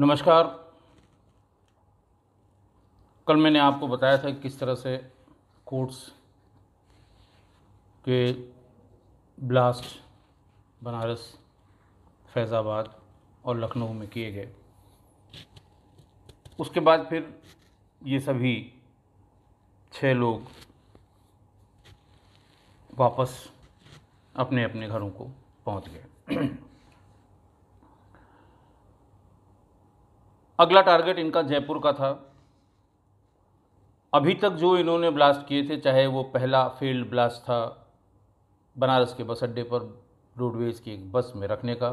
नमस्कार कल मैंने आपको बताया था कि किस तरह से कोट्स के ब्लास्ट बनारस फैज़ाबाद और लखनऊ में किए गए उसके बाद फिर ये सभी छः लोग वापस अपने अपने घरों को पहुंच गए अगला टारगेट इनका जयपुर का था अभी तक जो इन्होंने ब्लास्ट किए थे चाहे वो पहला फील्ड ब्लास्ट था बनारस के बस अड्डे पर रोडवेज़ की एक बस में रखने का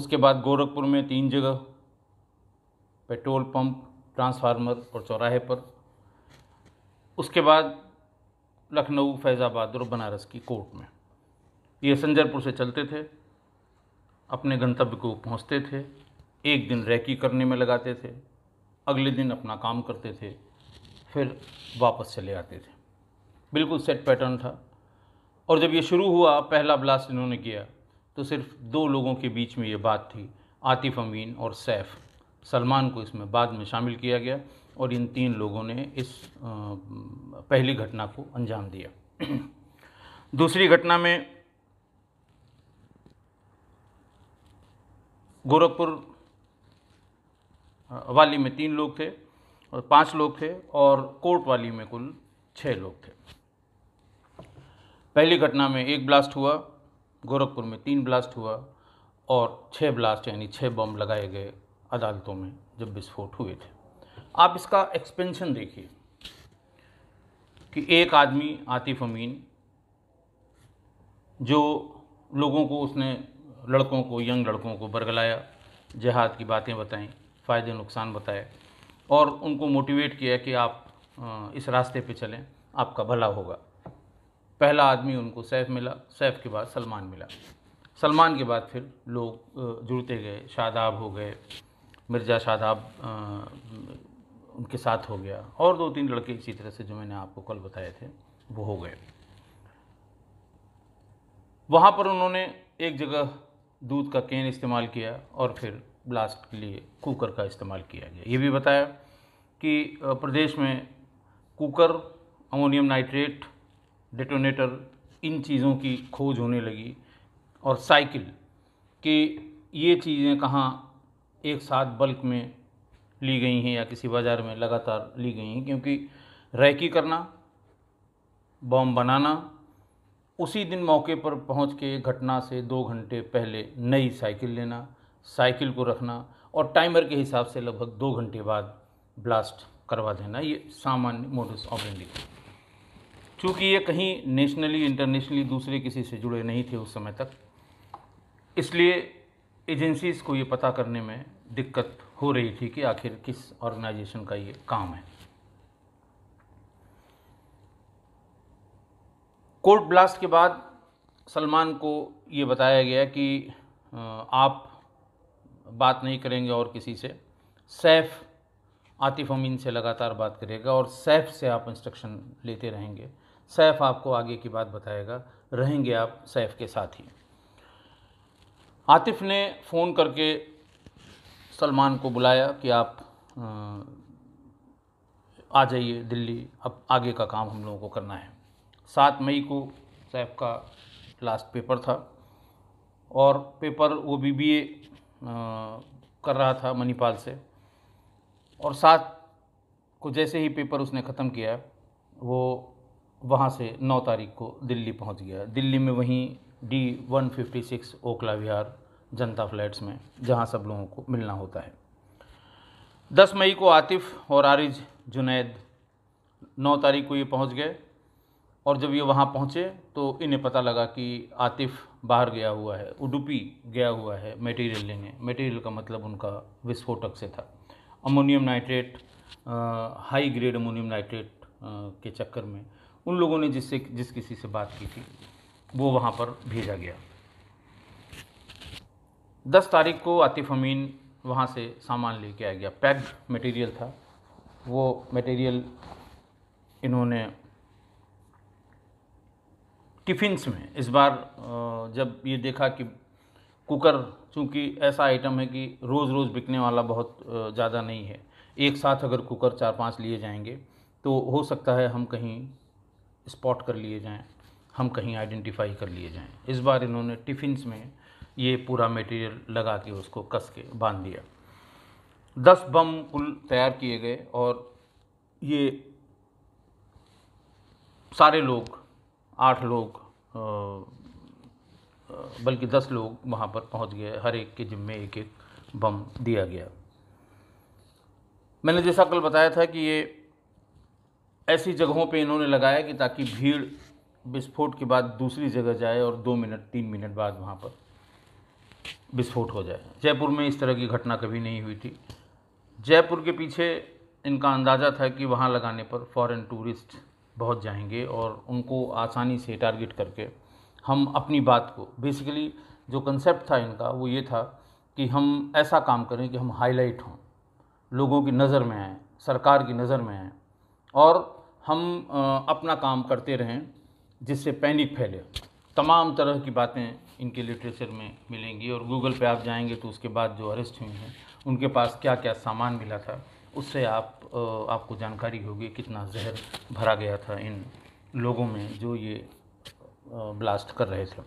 उसके बाद गोरखपुर में तीन जगह पेट्रोल पंप ट्रांसफार्मर और चौराहे पर उसके बाद लखनऊ फैज़ाबाद और बनारस की कोर्ट में ये संजरपुर से चलते थे अपने गंतव्य को पहुंचते थे एक दिन रैकी करने में लगाते थे अगले दिन अपना काम करते थे फिर वापस चले आते थे बिल्कुल सेट पैटर्न था और जब ये शुरू हुआ पहला ब्लास्ट इन्होंने किया तो सिर्फ दो लोगों के बीच में ये बात थी आतिफ अमीन और सैफ सलमान को इसमें बाद में शामिल किया गया और इन तीन लोगों ने इस पहली घटना को अंजाम दिया दूसरी घटना में गोरखपुर वाली में तीन लोग थे और पाँच लोग थे और कोर्ट वाली में कुल छः लोग थे पहली घटना में एक ब्लास्ट हुआ गोरखपुर में तीन ब्लास्ट हुआ और छः ब्लास्ट यानी छः बम लगाए गए अदालतों में जब विस्फोट हुए थे आप इसका एक्सपेंशन देखिए कि एक आदमी आतिफ अमीन जो लोगों को उसने लड़कों को यंग लड़कों को बरगलाया जहाद की बातें बताएं फ़ायदे नुकसान बताए और उनको मोटिवेट किया कि आप इस रास्ते पे चलें आपका भला होगा पहला आदमी उनको सैफ मिला सैफ के बाद सलमान मिला सलमान के बाद फिर लोग जुड़ते गए शादाब हो गए मिर्ज़ा शादाब उनके साथ हो गया और दो तीन लड़के इसी तरह से जो मैंने आपको कल बताए थे वो हो गए वहाँ पर उन्होंने एक जगह दूध का केन इस्तेमाल किया और फिर ब्लास्ट के लिए कुकर का इस्तेमाल किया गया ये भी बताया कि प्रदेश में कुकर अमोनियम नाइट्रेट डेटोनेटर इन चीज़ों की खोज होने लगी और साइकिल कि ये चीज़ें कहाँ एक साथ बल्क में ली गई हैं या किसी बाज़ार में लगातार ली गई हैं क्योंकि रैकी करना बम बनाना उसी दिन मौके पर पहुंच के घटना से दो घंटे पहले नई साइकिल लेना साइकिल को रखना और टाइमर के हिसाब से लगभग दो घंटे बाद ब्लास्ट करवा देना ये सामान्य मोडस ऑपरेंडी चूँकि ये कहीं नेशनली इंटरनेशनली दूसरे किसी से जुड़े नहीं थे उस समय तक इसलिए एजेंसीज को ये पता करने में दिक्कत हो रही थी कि आखिर किस ऑर्गेनाइजेशन का ये काम है कोर्ट ब्लास्ट के बाद सलमान को ये बताया गया कि आप बात नहीं करेंगे और किसी से सैफ़ आतिफ अमीन से लगातार बात करेगा और सैफ़ से आप इंस्ट्रक्शन लेते रहेंगे सैफ़ आपको आगे की बात बताएगा रहेंगे आप सैफ़ के साथ ही आतिफ ने फ़ोन करके सलमान को बुलाया कि आप आ जाइए दिल्ली अब आगे का काम हम लोगों को करना है सात मई को सैफ़ का लास्ट पेपर था और पेपर वो बीबीए कर रहा था मणिपाल से और सात को जैसे ही पेपर उसने ख़त्म किया वो वहाँ से नौ तारीख को दिल्ली पहुँच गया दिल्ली में वहीं D one fifty six Okhla Vihar Janta flats में जहाँ सब लोगों को मिलना होता है दस मई को आतिफ़ और आरिज जुनैद नौ तारीख को ये पहुँच गए और जब ये वहाँ पहुँचे तो इन्हें पता लगा कि आतिफ बाहर गया हुआ है उडुपी गया हुआ है मटेरियल लेने मटेरियल का मतलब उनका विस्फोटक से था ammonium nitrate high grade ammonium nitrate के चक्कर में उन लोगों ने जिससे जिस किसी से बात की थी वो वहाँ पर भेजा गया दस तारीख को आतिफ अमीन वहाँ से सामान लेके आ गया पैक्ड मटेरियल था वो मटेरियल इन्होंने टिफिनस में इस बार जब ये देखा कि कुकर चूँकि ऐसा आइटम है कि रोज़ रोज़ बिकने वाला बहुत ज़्यादा नहीं है एक साथ अगर कुकर चार पांच लिए जाएंगे तो हो सकता है हम कहीं स्पॉट कर लिए जाएं हम कहीं आइडेंटिफाई कर लिए जाएं इस बार इन्होंने टिफिनस में ये पूरा मटेरियल लगा के उसको कस के बांध दिया दस बम कुल तैयार किए गए और ये सारे लोग आठ लोग बल्कि दस लोग वहाँ पर पहुँच गए हर एक के जिम्मे एक एक बम दिया गया मैंने जैसा कल बताया था कि ये ऐसी जगहों पे इन्होंने लगाया कि ताकि भीड़ विस्फोट के बाद दूसरी जगह जाए और दो मिनट तीन मिनट बाद वहाँ पर विस्फोट हो जाए जयपुर में इस तरह की घटना कभी नहीं हुई थी जयपुर के पीछे इनका अंदाज़ा था कि वहाँ लगाने पर फॉरेन टूरिस्ट बहुत जाएंगे और उनको आसानी से टारगेट करके हम अपनी बात को बेसिकली जो कंसेप्ट था इनका वो ये था कि हम ऐसा काम करें कि हम हाईलाइट हों लोगों की नज़र में आए सरकार की नज़र में आए और हम अपना काम करते रहें जिससे पैनिक फैले तमाम तरह की बातें इनके लिटरेचर में मिलेंगी और गूगल पे आप जाएंगे तो उसके बाद जो अरेस्ट हुए हैं उनके पास क्या क्या सामान मिला था उससे आप आपको जानकारी होगी कितना जहर भरा गया था इन लोगों में जो ये ब्लास्ट कर रहे थे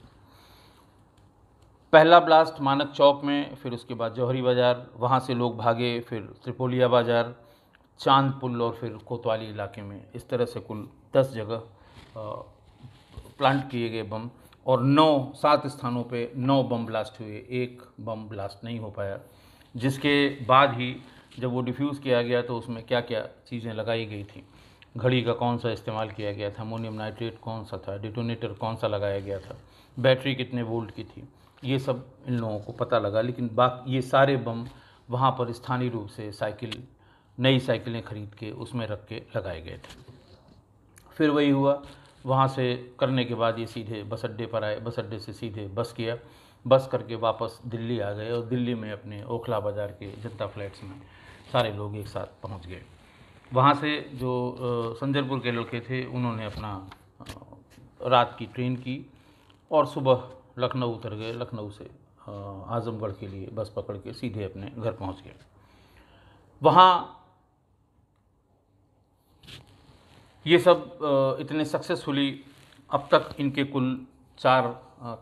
पहला ब्लास्ट मानक चौक में फिर उसके बाद जौहरी बाज़ार वहाँ से लोग भागे फिर त्रिपोलिया बाज़ार चांद पुल और फिर कोतवाली इलाके में इस तरह से कुल दस जगह प्लांट किए गए बम और नौ सात स्थानों पे नौ बम ब्लास्ट हुए एक बम ब्लास्ट नहीं हो पाया जिसके बाद ही जब वो डिफ्यूज़ किया गया तो उसमें क्या क्या चीज़ें लगाई गई थी घड़ी का कौन सा इस्तेमाल किया गया था अमोनियम नाइट्रेट कौन सा था डिटोनेटर कौन सा लगाया गया था बैटरी कितने वोल्ट की थी ये सब इन लोगों को पता लगा लेकिन बाकी ये सारे बम वहाँ पर स्थानीय रूप से साइकिल नई साइकिलें खरीद के उसमें रख के लगाए गए थे फिर वही हुआ वहाँ से करने के बाद ये सीधे बस अड्डे पर आए बस अड्डे से सीधे बस किया बस करके वापस दिल्ली आ गए और दिल्ली में अपने ओखला बाज़ार के जनता फ्लैट्स में सारे लोग एक साथ पहुंच गए वहाँ से जो संजरपुर के लड़के थे उन्होंने अपना रात की ट्रेन की और सुबह लखनऊ उतर गए लखनऊ से आज़मगढ़ के लिए बस पकड़ के सीधे अपने घर पहुंच गए वहाँ ये सब इतने सक्सेसफुली अब तक इनके कुल चार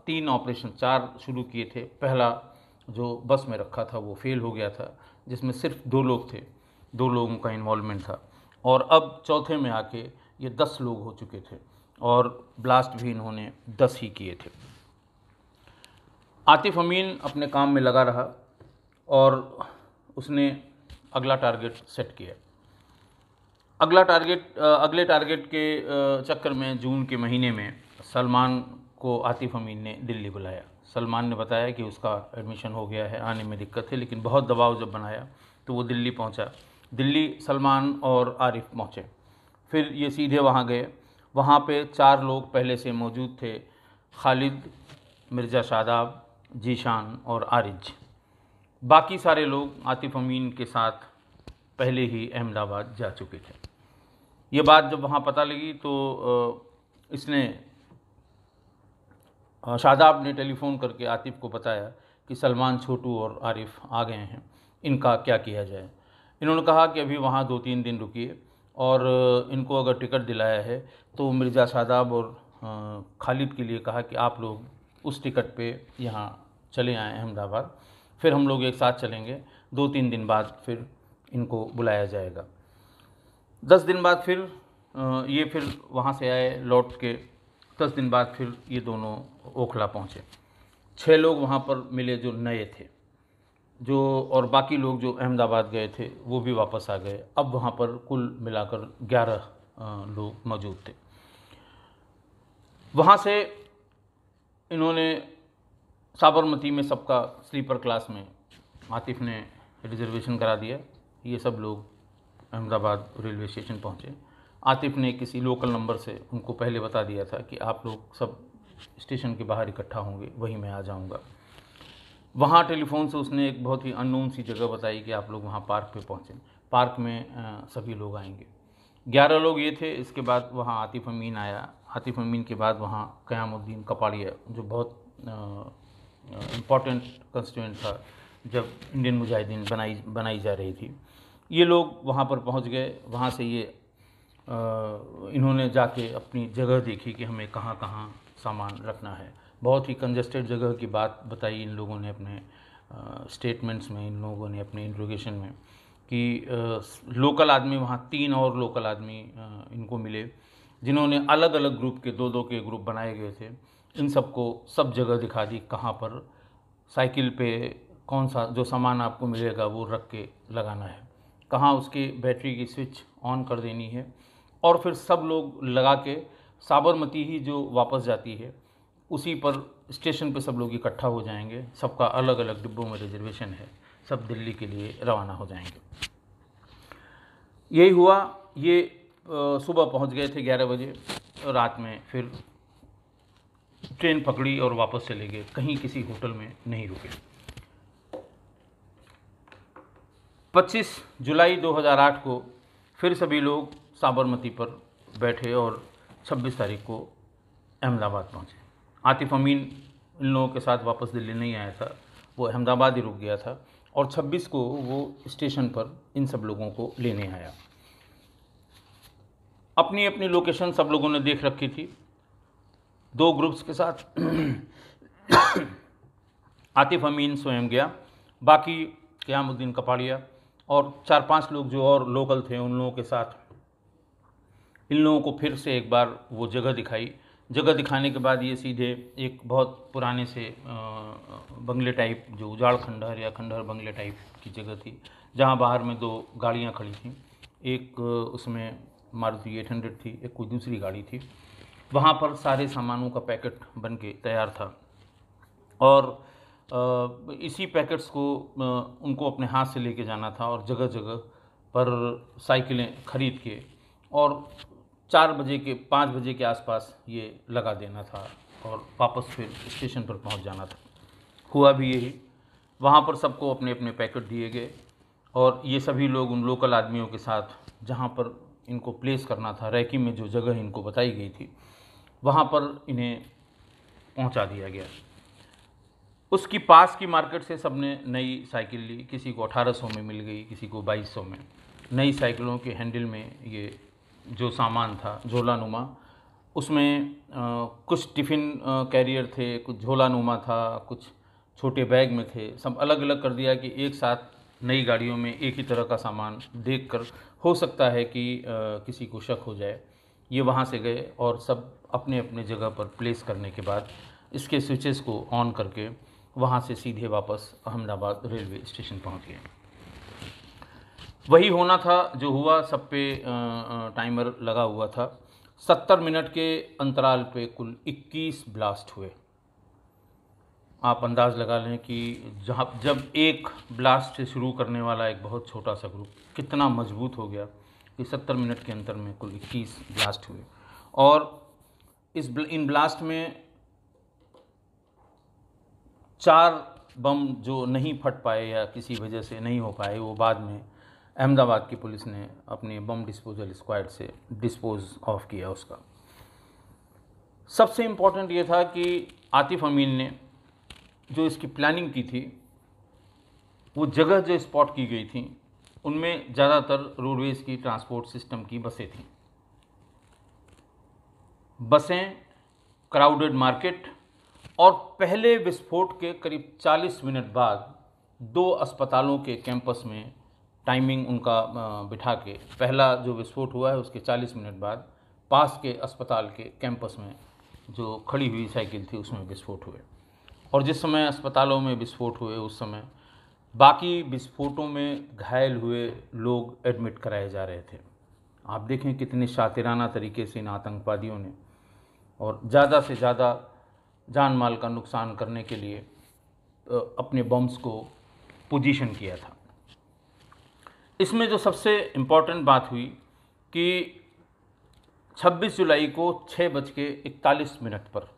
तीन ऑपरेशन चार शुरू किए थे पहला जो बस में रखा था वो फेल हो गया था जिसमें सिर्फ दो लोग थे दो लोगों का इन्वॉल्वमेंट था और अब चौथे में आके ये दस लोग हो चुके थे और ब्लास्ट भी इन्होंने दस ही किए थे आतिफ अमीन अपने काम में लगा रहा और उसने अगला टारगेट सेट किया अगला टारगेट अगले टारगेट के चक्कर में जून के महीने में सलमान को आतिफ अमीन ने दिल्ली बुलाया सलमान ने बताया कि उसका एडमिशन हो गया है आने में दिक्कत है लेकिन बहुत दबाव जब बनाया तो वो दिल्ली पहुंचा दिल्ली सलमान और आरिफ पहुंचे फिर ये सीधे वहाँ गए वहाँ पे चार लोग पहले से मौजूद थे खालिद मिर्ज़ा शादाब जीशान और आरिज बाकी सारे लोग आतिफ अमीन के साथ पहले ही अहमदाबाद जा चुके थे ये बात जब वहाँ पता लगी तो इसने हाँ, शादाब ने टेलीफ़ोन करके आतिफ को बताया कि सलमान छोटू और आरिफ आ गए हैं इनका क्या किया जाए इन्होंने कहा कि अभी वहाँ दो तीन दिन रुकिए और इनको अगर टिकट दिलाया है तो मिर्ज़ा शादाब और खालिद के लिए कहा कि आप लोग उस टिकट पे यहाँ चले आएँ अहमदाबाद फिर हम लोग एक साथ चलेंगे दो तीन दिन बाद फिर इनको बुलाया जाएगा दस दिन बाद फिर ये फिर वहाँ से आए लौट के दस दिन बाद फिर ये दोनों ओखला पहुँचे छः लोग वहाँ पर मिले जो नए थे जो और बाकी लोग जो अहमदाबाद गए थे वो भी वापस आ गए अब वहाँ पर कुल मिलाकर ग्यारह लोग मौजूद थे वहाँ से इन्होंने साबरमती में सबका स्लीपर क्लास में आतिफ ने रिजर्वेशन करा दिया ये सब लोग अहमदाबाद रेलवे स्टेशन पहुँचे आतिफ ने किसी लोकल नंबर से उनको पहले बता दिया था कि आप लोग सब स्टेशन के बाहर इकट्ठा होंगे वहीं मैं आ जाऊँगा वहाँ टेलीफोन से उसने एक बहुत ही अननोन सी जगह बताई कि आप लोग वहाँ पार्क पे पहुँचें पार्क में सभी लोग आएंगे ग्यारह लोग ये थे इसके बाद वहाँ आतिफ अमीन आया आतिफ अमीन के बाद वहाँ क़यामुद्दीन कपाड़िया जो बहुत इम्पॉर्टेंट कंस्टिटेंट था जब इंडियन मुजाहिदीन बनाई बनाई जा रही थी ये लोग वहाँ पर पहुँच गए वहाँ से ये इन्होंने जाके अपनी जगह देखी कि हमें कहाँ कहाँ सामान रखना है बहुत ही कंजस्टेड जगह की बात बताई इन लोगों ने अपने स्टेटमेंट्स में इन लोगों ने अपने इंट्रोगेशन में कि लोकल आदमी वहाँ तीन और लोकल आदमी इनको मिले जिन्होंने अलग अलग ग्रुप के दो दो के ग्रुप बनाए गए थे इन सबको सब जगह दिखा दी कहाँ पर साइकिल पे कौन सा जो सामान आपको मिलेगा वो रख के लगाना है कहाँ उसके बैटरी की स्विच ऑन कर देनी है और फिर सब लोग लगा के साबरमती ही जो वापस जाती है उसी पर स्टेशन पे सब लोग इकट्ठा हो जाएंगे सबका अलग अलग डिब्बों में रिजर्वेशन है सब दिल्ली के लिए रवाना हो जाएंगे यही हुआ ये सुबह पहुंच गए थे ग्यारह बजे रात में फिर ट्रेन पकड़ी और वापस चले गए कहीं किसी होटल में नहीं रुके 25 जुलाई 2008 को फिर सभी लोग साबरमती पर बैठे और 26 तारीख को अहमदाबाद पहुँचे आतिफ अमीन इन लोगों के साथ वापस दिल्ली नहीं आया था वो अहमदाबाद ही रुक गया था और 26 को वो स्टेशन पर इन सब लोगों को लेने आया अपनी अपनी लोकेशन सब लोगों ने देख रखी थी दो ग्रुप्स के साथ आतिफ अमीन स्वयं गया बाकी क्यामुद्दीन कपाड़िया और चार पांच लोग जो और लोकल थे उन लोगों के साथ इन लोगों को फिर से एक बार वो जगह दिखाई जगह दिखाने के बाद ये सीधे एक बहुत पुराने से बंगले टाइप जो उजाड़ खंडहर या खंडहर बंगले टाइप की जगह थी जहाँ बाहर में दो गाड़ियाँ खड़ी थीं एक उसमें मारुति एट हंड्रेड थी एक कोई दूसरी गाड़ी थी वहाँ पर सारे सामानों का पैकेट बन के तैयार था और इसी पैकेट्स को उनको अपने हाथ से लेके जाना था और जगह जगह पर साइकिलें खरीद के और चार बजे के पाँच बजे के आसपास ये लगा देना था और वापस फिर स्टेशन पर पहुंच जाना था हुआ भी यही वहाँ पर सबको अपने अपने पैकेट दिए गए और ये सभी लोग उन लोकल आदमियों के साथ जहाँ पर इनको प्लेस करना था रैकी में जो जगह इनको बताई गई थी वहाँ पर इन्हें पहुँचा दिया गया उसकी पास की मार्केट से सबने नई साइकिल ली किसी को 1800 में मिल गई किसी को 2200 में नई साइकिलों के हैंडल में ये जो सामान था झोला नुमा उसमें कुछ टिफ़िन कैरियर थे कुछ झोला नुमा था कुछ छोटे बैग में थे सब अलग अलग कर दिया कि एक साथ नई गाड़ियों में एक ही तरह का सामान देखकर हो सकता है कि आ, किसी को शक हो जाए ये वहाँ से गए और सब अपने अपने जगह पर प्लेस करने के बाद इसके स्विचेस को ऑन करके वहाँ से सीधे वापस अहमदाबाद रेलवे स्टेशन पहुँच गए वही होना था जो हुआ सब पे टाइमर लगा हुआ था सत्तर मिनट के अंतराल पे कुल इक्कीस ब्लास्ट हुए आप अंदाज़ लगा लें कि जहाँ जब एक ब्लास्ट से शुरू करने वाला एक बहुत छोटा सा ग्रुप कितना मजबूत हो गया कि सत्तर मिनट के अंतर में कुल इक्कीस ब्लास्ट हुए और इस इन ब्लास्ट में चार बम जो नहीं फट पाए या किसी वजह से नहीं हो पाए वो बाद में अहमदाबाद की पुलिस ने अपने बम डिस्पोजल स्क्वाड से डिस्पोज ऑफ किया उसका सबसे इम्पोर्टेंट ये था कि आतिफ अमीन ने जो इसकी प्लानिंग की थी वो जगह जो स्पॉट की गई थी उनमें ज़्यादातर रोडवेज़ की ट्रांसपोर्ट सिस्टम की बसें थीं बसें क्राउडेड मार्केट और पहले विस्फोट के करीब 40 मिनट बाद दो अस्पतालों के कैंपस में टाइमिंग उनका बिठा के पहला जो विस्फोट हुआ है उसके 40 मिनट बाद पास के अस्पताल के कैंपस में जो खड़ी हुई साइकिल थी उसमें विस्फोट हुए और जिस समय अस्पतालों में विस्फोट हुए उस समय बाकी विस्फोटों में घायल हुए लोग एडमिट कराए जा रहे थे आप देखें कितने शातिराना तरीके से इन आतंकवादियों ने और ज़्यादा से ज़्यादा जान माल का नुकसान करने के लिए अपने बम्स को पोजीशन किया था इसमें जो सबसे इम्पॉर्टेंट बात हुई कि 26 जुलाई को छः बज के इकतालीस मिनट पर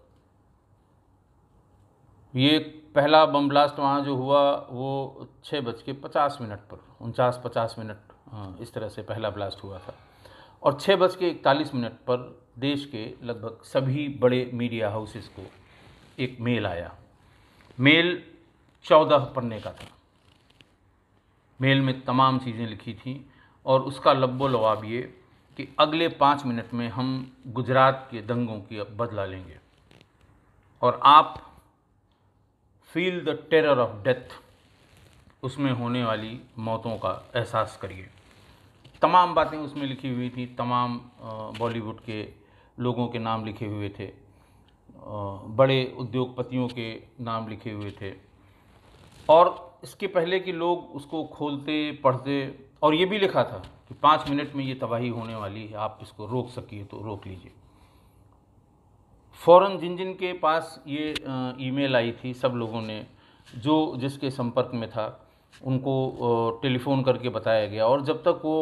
ये पहला बम ब्लास्ट वहाँ जो हुआ वो छः बज के पचास मिनट पर उनचास पचास मिनट हाँ, इस तरह से पहला ब्लास्ट हुआ था और छः बज के इकतालीस मिनट पर देश के लगभग सभी बड़े मीडिया हाउसेस को एक मेल आया मेल चौदह पन्ने का था मेल में तमाम चीज़ें लिखी थीं और उसका लब्बो लवाब ये कि अगले पाँच मिनट में हम गुजरात के दंगों की अब बदला लेंगे और आप feel the terror of death उसमें होने वाली मौतों का एहसास करिए तमाम बातें उसमें लिखी हुई थी तमाम बॉलीवुड के लोगों के नाम लिखे हुए थे बड़े उद्योगपतियों के नाम लिखे हुए थे और इसके पहले कि लोग उसको खोलते पढ़ते और ये भी लिखा था कि पाँच मिनट में ये तबाही होने वाली है आप इसको रोक सकिए तो रोक लीजिए फ़ौर जिन जिन के पास ये ईमेल आई थी सब लोगों ने जो जिसके संपर्क में था उनको टेलीफ़ोन करके बताया गया और जब तक वो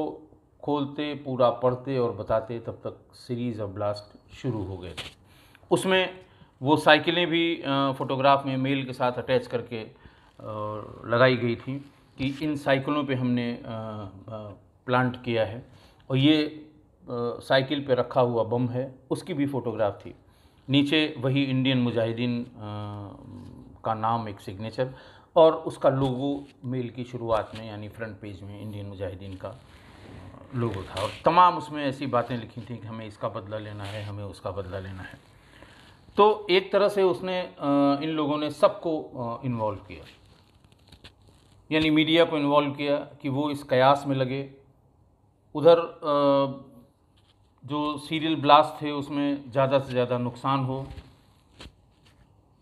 खोलते पूरा पढ़ते और बताते तब तक सीरीज़ ऑफ ब्लास्ट शुरू हो गए थे उसमें वो साइकिलें भी फ़ोटोग्राफ में मेल के साथ अटैच करके लगाई गई थी कि इन साइकिलों पे हमने प्लांट किया है और ये साइकिल पे रखा हुआ बम है उसकी भी फ़ोटोग्राफ थी नीचे वही इंडियन मुजाहिदीन का नाम एक सिग्नेचर और उसका लोगो मेल की शुरुआत में यानी फ्रंट पेज में इंडियन मुजाहिदीन का लोगो था और तमाम उसमें ऐसी बातें लिखी थी कि हमें इसका बदला लेना है हमें उसका बदला लेना है तो एक तरह से उसने इन लोगों ने सबको इन्वॉल्व किया यानी मीडिया को इन्वॉल्व किया कि वो इस कयास में लगे उधर जो सीरियल ब्लास्ट थे उसमें ज़्यादा से ज़्यादा नुकसान हो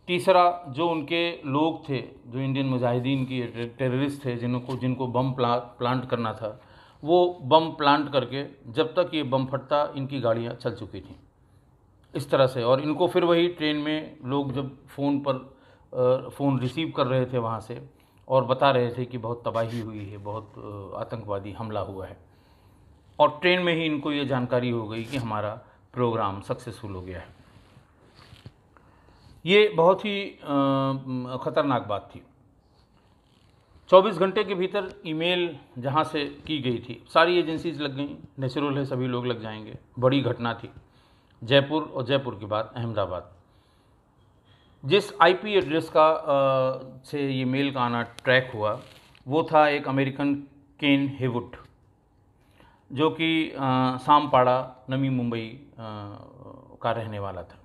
तीसरा जो उनके लोग थे जो इंडियन मुजाहिदीन की टेररिस्ट थे जिनको जिनको बम प्ला, प्लांट करना था वो बम प्लांट करके जब तक ये बम फटता इनकी गाड़ियाँ चल चुकी थी इस तरह से और इनको फिर वही ट्रेन में लोग जब फ़ोन पर फ़ोन रिसीव कर रहे थे वहाँ से और बता रहे थे कि बहुत तबाही हुई है बहुत आतंकवादी हमला हुआ है और ट्रेन में ही इनको ये जानकारी हो गई कि हमारा प्रोग्राम सक्सेसफुल हो गया है ये बहुत ही ख़तरनाक बात थी 24 घंटे के भीतर ईमेल जहाँ से की गई थी सारी एजेंसीज लग गई नेचुरल है सभी लोग लग जाएंगे बड़ी घटना थी जयपुर और जयपुर के बाद अहमदाबाद जिस आईपी एड्रेस का आ, से ये मेल का आना ट्रैक हुआ वो था एक अमेरिकन केन हेवुड जो कि सामपाड़ा नवी मुंबई का रहने वाला था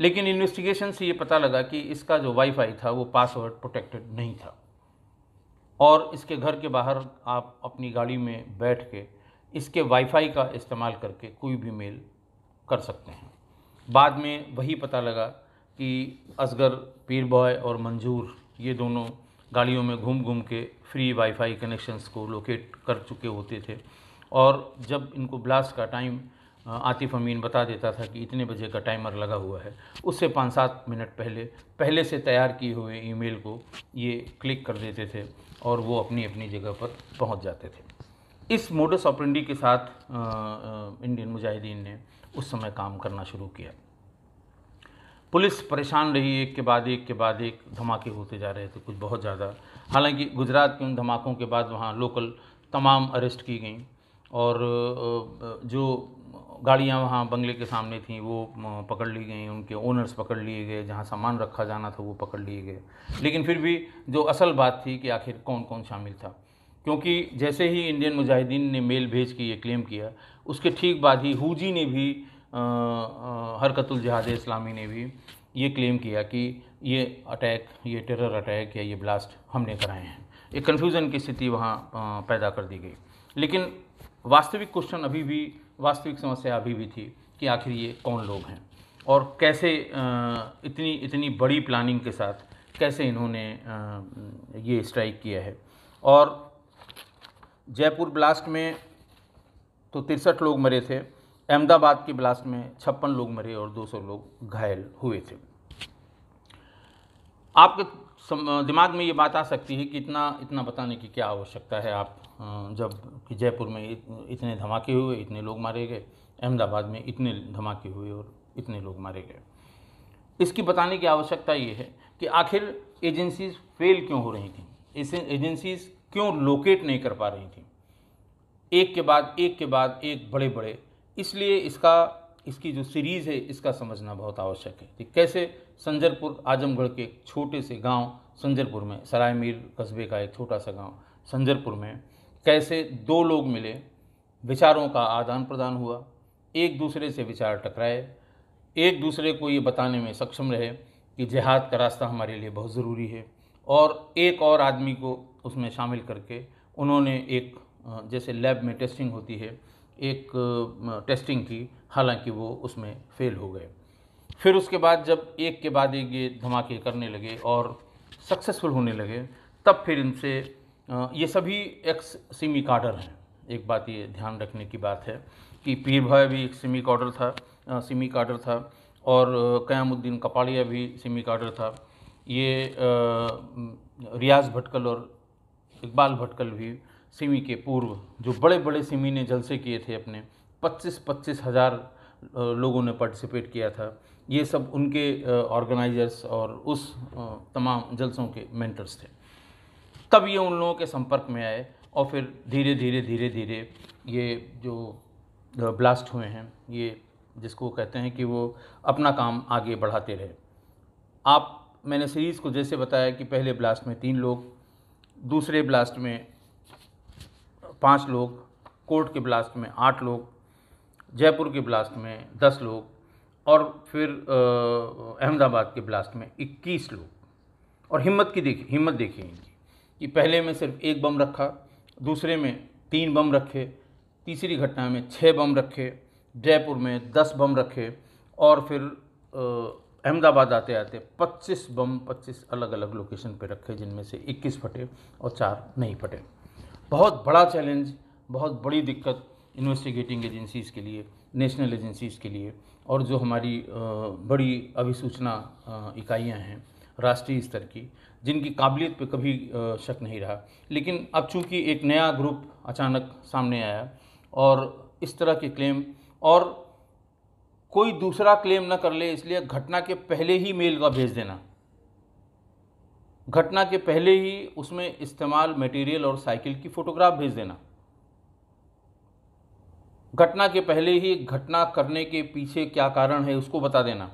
लेकिन इन्वेस्टिगेशन से ये पता लगा कि इसका जो वाईफाई था वो पासवर्ड प्रोटेक्टेड नहीं था और इसके घर के बाहर आप अपनी गाड़ी में बैठ के इसके वाईफाई का इस्तेमाल करके कोई भी मेल कर सकते हैं बाद में वही पता लगा कि असगर पीर बॉय और मंजूर ये दोनों गाड़ियों में घूम घूम के फ्री वाईफाई कनेक्शंस को लोकेट कर चुके होते थे और जब इनको ब्लास्ट का टाइम आतिफ अमीन बता देता था कि इतने बजे का टाइमर लगा हुआ है उससे पाँच सात मिनट पहले पहले से तैयार किए हुए ईमेल को ये क्लिक कर देते थे और वो अपनी अपनी जगह पर पहुंच जाते थे इस मोडस ऑपरेंडी के साथ इंडियन मुजाहिदीन ने उस समय काम करना शुरू किया पुलिस परेशान रही एक के बाद एक के बाद एक धमाके होते जा रहे थे तो कुछ बहुत ज़्यादा हालांकि गुजरात के उन धमाकों के बाद वहाँ लोकल तमाम अरेस्ट की गई और जो गाड़ियाँ वहाँ बंगले के सामने थीं वो पकड़ ली गई उनके ओनर्स पकड़ लिए गए जहाँ सामान रखा जाना था वो पकड़ लिए गए लेकिन फिर भी जो असल बात थी कि आखिर कौन कौन शामिल था क्योंकि जैसे ही इंडियन मुजाहिदीन ने मेल भेज के ये क्लेम किया उसके ठीक बाद ही हुजी ने भी हरकतुल जहाद इस्लामी ने भी ये क्लेम किया कि ये अटैक ये टेरर अटैक या ये ब्लास्ट हमने कराए हैं एक कन्फ्यूज़न की स्थिति वहाँ पैदा कर दी गई लेकिन वास्तविक क्वेश्चन अभी भी वास्तविक समस्या अभी भी थी कि आखिर ये कौन लोग हैं और कैसे इतनी इतनी बड़ी प्लानिंग के साथ कैसे इन्होंने ये स्ट्राइक किया है और जयपुर ब्लास्ट में तो तिरसठ लोग मरे थे अहमदाबाद की ब्लास्ट में छप्पन लोग मरे और 200 लोग घायल हुए थे आपके दिमाग में ये बात आ सकती है कि इतना इतना बताने की क्या आवश्यकता है आप जब कि जयपुर में इतने धमाके हुए इतने लोग मारे गए अहमदाबाद में इतने धमाके हुए और इतने लोग मारे गए इसकी बताने की आवश्यकता ये है कि आखिर एजेंसीज फेल क्यों हो रही थी एजेंसीज क्यों लोकेट नहीं कर पा रही थी एक के बाद एक के बाद एक बड़े बड़े इसलिए इसका इसकी जो सीरीज़ है इसका समझना बहुत आवश्यक है कि कैसे संजरपुर आजमगढ़ के एक छोटे से गांव संजरपुर में सरायमीर कस्बे का एक छोटा सा गांव संजरपुर में कैसे दो लोग मिले विचारों का आदान प्रदान हुआ एक दूसरे से विचार टकराए एक दूसरे को ये बताने में सक्षम रहे कि जिहाद का रास्ता हमारे लिए बहुत ज़रूरी है और एक और आदमी को उसमें शामिल करके उन्होंने एक जैसे लैब में टेस्टिंग होती है एक टेस्टिंग की हालांकि वो उसमें फेल हो गए फिर उसके बाद जब एक के बाद एक ये धमाके करने लगे और सक्सेसफुल होने लगे तब फिर इनसे ये सभी एक्स सिमी कार्डर हैं एक बात ये ध्यान रखने की बात है कि पीर भाई भी एक सिमी कार्डर था सिमी कार्डर था और क़यामुद्दीन कपाड़िया भी सिमी कार्डर था ये रियाज भटकल और इकबाल भटकल भी सिमी के पूर्व जो बड़े बड़े सिमी ने जलसे किए थे अपने पच्चीस पच्चीस हज़ार लोगों ने पार्टिसिपेट किया था ये सब उनके ऑर्गेनाइजर्स और उस तमाम जलसों के मेंटर्स थे तब ये उन लोगों के संपर्क में आए और फिर धीरे धीरे धीरे धीरे ये जो ब्लास्ट हुए हैं ये जिसको कहते हैं कि वो अपना काम आगे बढ़ाते रहे आप मैंने सीरीज़ को जैसे बताया कि पहले ब्लास्ट में तीन लोग दूसरे ब्लास्ट में पाँच लोग कोर्ट के ब्लास्ट में आठ लोग जयपुर के ब्लास्ट में दस लोग और फिर अहमदाबाद के ब्लास्ट में इक्कीस लोग और हिम्मत की देखी हिम्मत देखी इनकी कि पहले में सिर्फ एक बम रखा दूसरे में तीन बम रखे तीसरी घटना में छः बम रखे जयपुर में दस बम रखे और फिर अहमदाबाद आते आते 25 बम 25 अलग अलग लोकेशन पे रखे जिनमें से 21 फटे और चार नहीं फटे बहुत बड़ा चैलेंज बहुत बड़ी दिक्कत इन्वेस्टिगेटिंग एजेंसीज़ के लिए नेशनल एजेंसीज़ के लिए और जो हमारी बड़ी अभिसूचना इकाइयां हैं राष्ट्रीय स्तर की जिनकी काबिलियत पे कभी शक नहीं रहा लेकिन अब चूंकि एक नया ग्रुप अचानक सामने आया और इस तरह के क्लेम और कोई दूसरा क्लेम न कर ले इसलिए घटना के पहले ही मेल का भेज देना घटना के पहले ही उसमें इस्तेमाल मटेरियल और साइकिल की फ़ोटोग्राफ भेज देना घटना के पहले ही घटना करने के पीछे क्या कारण है उसको बता देना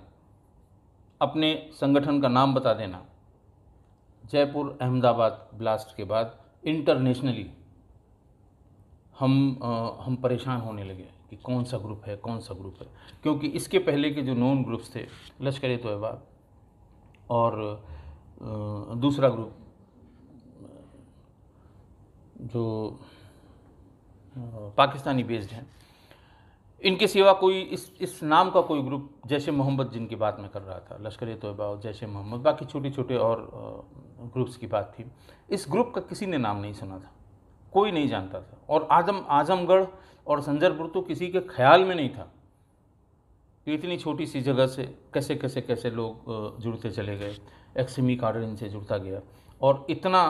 अपने संगठन का नाम बता देना जयपुर अहमदाबाद ब्लास्ट के बाद इंटरनेशनली हम आ, हम परेशान होने लगे कि कौन सा ग्रुप है कौन सा ग्रुप है क्योंकि इसके पहले के जो नॉन ग्रुप्स थे लश्कर तोयबा और दूसरा ग्रुप जो पाकिस्तानी बेस्ड हैं इनके सिवा कोई इस इस नाम का कोई ग्रुप जैश मोहम्मद जिनकी बात मैं कर रहा था लश्कर तोयबा और जैश मोहम्मद बाकी छोटे छोटे और ग्रुप्स की बात थी इस ग्रुप का किसी ने नाम नहीं सुना था कोई नहीं जानता था और आजम आजमगढ़ और संजरपुर तो किसी के ख्याल में नहीं था इतनी छोटी सी जगह से कैसे कैसे कैसे लोग जुड़ते चले गए एक्समिक कार्डर इनसे जुड़ता गया और इतना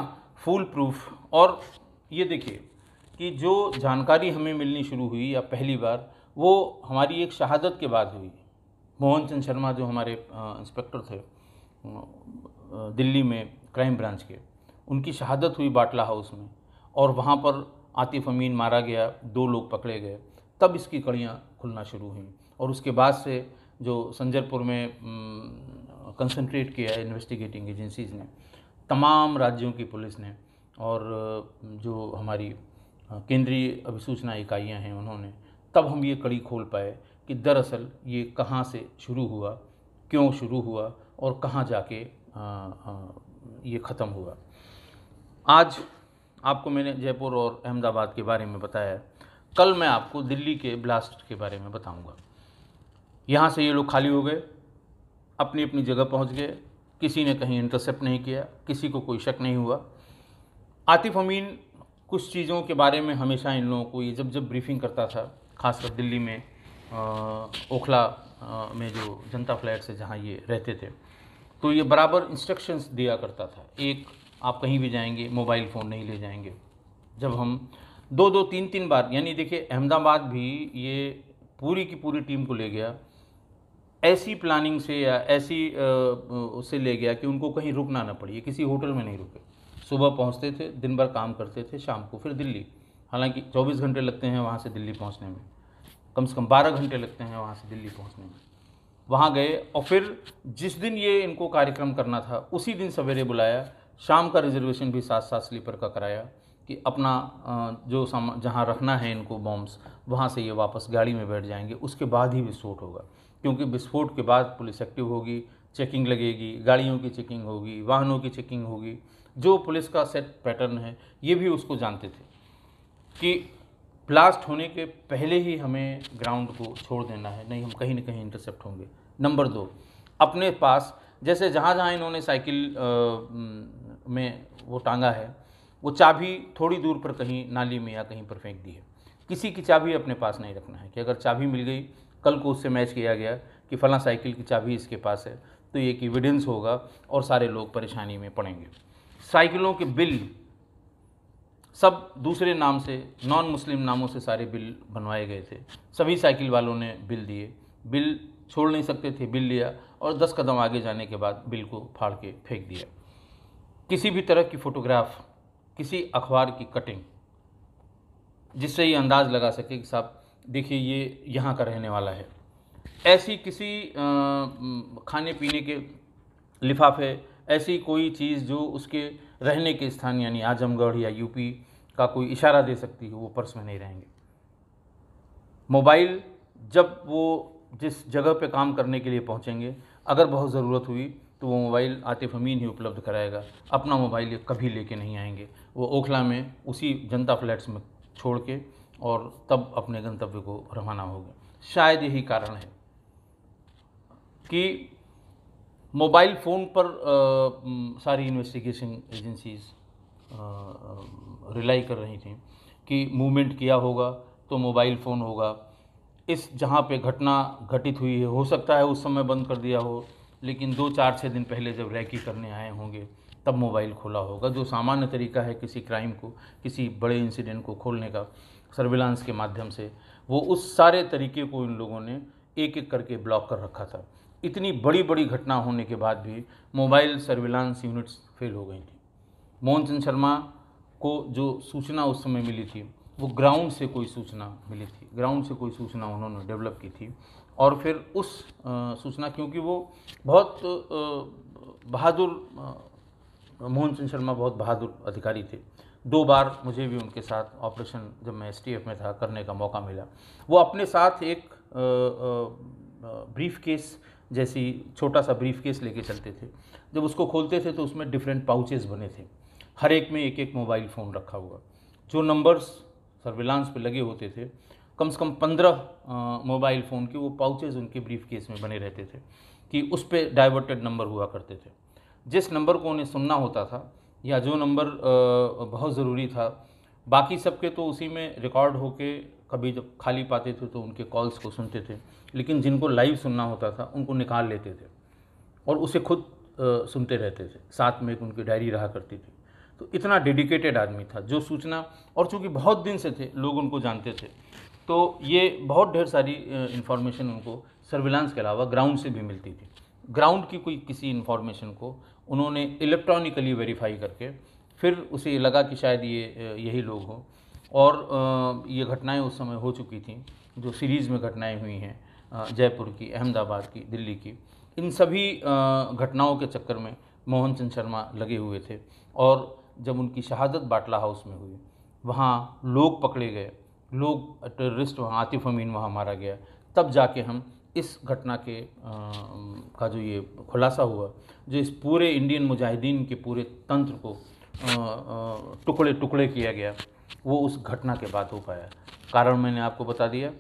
फुल प्रूफ और ये देखिए कि जो जानकारी हमें मिलनी शुरू हुई या पहली बार वो हमारी एक शहादत के बाद हुई मोहन चंद शर्मा जो हमारे इंस्पेक्टर थे दिल्ली में क्राइम ब्रांच के उनकी शहादत हुई बाटला हाउस में और वहाँ पर आतिफ अमीन मारा गया दो लोग पकड़े गए तब इसकी कड़ियाँ खुलना शुरू हुई और उसके बाद से जो संजरपुर में कंसंट्रेट किया है इन्वेस्टिगेटिंग एजेंसीज़ ने तमाम राज्यों की पुलिस ने और जो हमारी केंद्रीय अभिसूचना इकाइयाँ हैं उन्होंने तब हम ये कड़ी खोल पाए कि दरअसल ये कहाँ से शुरू हुआ क्यों शुरू हुआ और कहाँ जाके ये ख़त्म हुआ आज आपको मैंने जयपुर और अहमदाबाद के बारे में बताया कल मैं आपको दिल्ली के ब्लास्ट के बारे में बताऊंगा यहाँ से ये लोग खाली हो गए अपनी अपनी जगह पहुंच गए किसी ने कहीं इंटरसेप्ट नहीं किया किसी को कोई शक नहीं हुआ आतिफ अमीन कुछ चीज़ों के बारे में हमेशा इन लोगों को ये जब जब ब्रीफिंग करता था खासकर दिल्ली में आ, ओखला आ, में जो जनता फ्लैट से जहाँ ये रहते थे तो ये बराबर इंस्ट्रक्शंस दिया करता था एक आप कहीं भी जाएंगे मोबाइल फ़ोन नहीं ले जाएंगे जब हम दो दो तीन तीन बार यानी देखिए अहमदाबाद भी ये पूरी की पूरी टीम को ले गया ऐसी प्लानिंग से या ऐसी उससे ले गया कि उनको कहीं रुकना ना पड़े किसी होटल में नहीं रुके सुबह पहुंचते थे दिन भर काम करते थे शाम को फिर दिल्ली हालांकि 24 घंटे लगते हैं वहाँ से दिल्ली पहुँचने में कम से कम 12 घंटे लगते हैं वहाँ से दिल्ली पहुँचने में वहाँ गए और फिर जिस दिन ये इनको कार्यक्रम करना था उसी दिन सवेरे बुलाया शाम का रिजर्वेशन भी साथ साथ स्लीपर का कराया कि अपना जो सामान जहाँ रखना है इनको बॉम्ब्स वहाँ से ये वापस गाड़ी में बैठ जाएंगे उसके बाद ही विस्फोट होगा क्योंकि विस्फोट के बाद पुलिस एक्टिव होगी चेकिंग लगेगी गाड़ियों की चेकिंग होगी वाहनों की चेकिंग होगी जो पुलिस का सेट पैटर्न है ये भी उसको जानते थे कि ब्लास्ट होने के पहले ही हमें ग्राउंड को छोड़ देना है नहीं हम कहीं ना कहीं इंटरसेप्ट होंगे नंबर दो अपने पास जैसे जहाँ जहाँ इन्होंने साइकिल में वो टांगा है वो चाबी थोड़ी दूर पर कहीं नाली में या कहीं पर फेंक दी है किसी की चाबी अपने पास नहीं रखना है कि अगर चाबी मिल गई कल को उससे मैच किया गया कि फ़ला साइकिल की चाबी इसके पास है तो ये एक एविडेंस होगा और सारे लोग परेशानी में पड़ेंगे साइकिलों के बिल सब दूसरे नाम से नॉन मुस्लिम नामों से सारे बिल बनवाए गए थे सभी साइकिल वालों ने बिल दिए बिल छोड़ नहीं सकते थे बिल लिया और दस कदम आगे जाने के बाद बिल को फाड़ के फेंक दिया किसी भी तरह की फ़ोटोग्राफ किसी अखबार की कटिंग जिससे ये अंदाज़ लगा सके कि साहब देखिए ये यहाँ का रहने वाला है ऐसी किसी खाने पीने के लिफाफे ऐसी कोई चीज़ जो उसके रहने के स्थान यानी आजमगढ़ या यूपी का कोई इशारा दे सकती है वो पर्स में नहीं रहेंगे मोबाइल जब वो जिस जगह पे काम करने के लिए पहुँचेंगे अगर बहुत ज़रूरत हुई तो वो मोबाइल आतिफ अमीन ही उपलब्ध कराएगा अपना मोबाइल ये कभी लेके नहीं आएंगे वो ओखला में उसी जनता फ्लैट्स में छोड़ के और तब अपने गंतव्य को रवाना होंगे शायद यही कारण है कि मोबाइल फ़ोन पर आ, सारी इन्वेस्टिगेशन एजेंसीज रिलाई कर रही थी कि मूवमेंट किया होगा तो मोबाइल फ़ोन होगा इस जहाँ पे घटना घटित हुई है हो सकता है उस समय बंद कर दिया हो लेकिन दो चार छः दिन पहले जब रैकी करने आए होंगे तब मोबाइल खोला होगा जो सामान्य तरीका है किसी क्राइम को किसी बड़े इंसिडेंट को खोलने का सर्विलांस के माध्यम से वो उस सारे तरीके को इन लोगों ने एक एक करके ब्लॉक कर रखा था इतनी बड़ी बड़ी घटना होने के बाद भी मोबाइल सर्विलांस यूनिट्स फेल हो गई थी मोहन चंद शर्मा को जो सूचना उस समय मिली थी वो ग्राउंड से कोई सूचना मिली थी ग्राउंड से कोई सूचना उन्होंने डेवलप की थी और फिर उस सूचना क्योंकि वो बहुत बहादुर मोहन चंद शर्मा बहुत बहादुर अधिकारी थे दो बार मुझे भी उनके साथ ऑपरेशन जब मैं एस में था करने का मौका मिला वो अपने साथ एक ब्रीफ केस जैसी छोटा सा ब्रीफ केस लेके चलते थे जब उसको खोलते थे तो उसमें डिफरेंट पाउचेस बने थे हर एक में एक एक मोबाइल फ़ोन रखा हुआ जो नंबर्स सर्विलांस पे लगे होते थे कम से कम पंद्रह मोबाइल फ़ोन के वो पाउचेज उनके ब्रीफ केस में बने रहते थे कि उस पर डाइवर्टेड नंबर हुआ करते थे जिस नंबर को उन्हें सुनना होता था या जो नंबर बहुत ज़रूरी था बाकी सबके तो उसी में रिकॉर्ड होके कभी जब खाली पाते थे तो उनके कॉल्स को सुनते थे लेकिन जिनको लाइव सुनना होता था उनको निकाल लेते थे और उसे खुद सुनते रहते थे साथ में एक उनकी डायरी रहा करती थी तो इतना डेडिकेटेड आदमी था जो सूचना और चूँकि बहुत दिन से थे लोग उनको जानते थे तो ये बहुत ढेर सारी इन्फॉर्मेशन उनको सर्विलांस के अलावा ग्राउंड से भी मिलती थी ग्राउंड की कोई किसी इन्फॉर्मेशन को उन्होंने इलेक्ट्रॉनिकली वेरीफाई करके फिर उसे लगा कि शायद ये यही लोग हों और ये घटनाएं उस समय हो चुकी थी जो सीरीज़ में घटनाएं हुई हैं जयपुर की अहमदाबाद की दिल्ली की इन सभी घटनाओं के चक्कर में मोहन चंद शर्मा लगे हुए थे और जब उनकी शहादत बाटला हाउस में हुई वहाँ लोग पकड़े गए लोग टेररिस्ट वहाँ आतिफ अमीन वहाँ मारा गया तब जाके हम इस घटना के आ, का जो ये खुलासा हुआ जो इस पूरे इंडियन मुजाहिदीन के पूरे तंत्र को टुकड़े टुकड़े किया गया वो उस घटना के बाद हो पाया कारण मैंने आपको बता दिया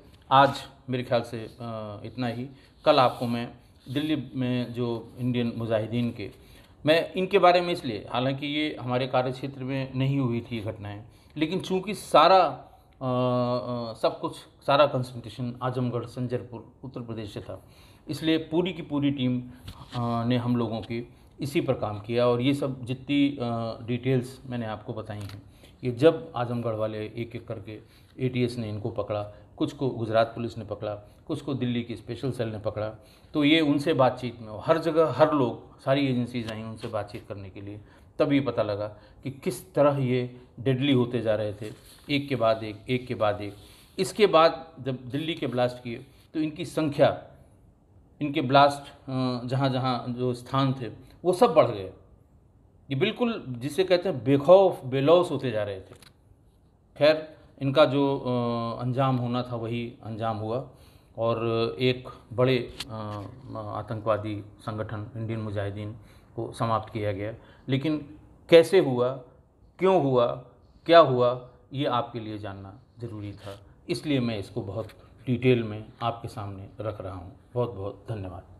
आज मेरे ख्याल से इतना ही कल आपको मैं दिल्ली में जो इंडियन मुजाहिदीन के मैं इनके बारे में इसलिए हालांकि ये हमारे कार्य क्षेत्र में नहीं हुई थी घटनाएं लेकिन चूंकि सारा सब कुछ सारा कंसंट्रेशन आजमगढ़ संजरपुर उत्तर प्रदेश से था इसलिए पूरी की पूरी टीम ने हम लोगों की इसी पर काम किया और ये सब जितनी डिटेल्स मैंने आपको बताई हैं ये जब आजमगढ़ वाले एक एक करके ए ने इनको पकड़ा कुछ को गुजरात पुलिस ने पकड़ा कुछ को दिल्ली की स्पेशल सेल ने पकड़ा तो ये उनसे बातचीत में हर जगह हर लोग सारी एजेंसीज आई उनसे बातचीत करने के लिए तब ये पता लगा कि किस तरह ये डेडली होते जा रहे थे एक के बाद एक एक के बाद एक इसके बाद जब दिल्ली के ब्लास्ट किए तो इनकी संख्या इनके ब्लास्ट जहाँ जहाँ जो स्थान थे वो सब बढ़ गए ये बिल्कुल जिसे कहते हैं बेखौफ बेलौस होते जा रहे थे खैर इनका जो अंजाम होना था वही अंजाम हुआ और एक बड़े आतंकवादी संगठन इंडियन मुजाहिदीन को समाप्त किया गया लेकिन कैसे हुआ क्यों हुआ क्या हुआ ये आपके लिए जानना ज़रूरी था इसलिए मैं इसको बहुत डिटेल में आपके सामने रख रहा हूँ बहुत बहुत धन्यवाद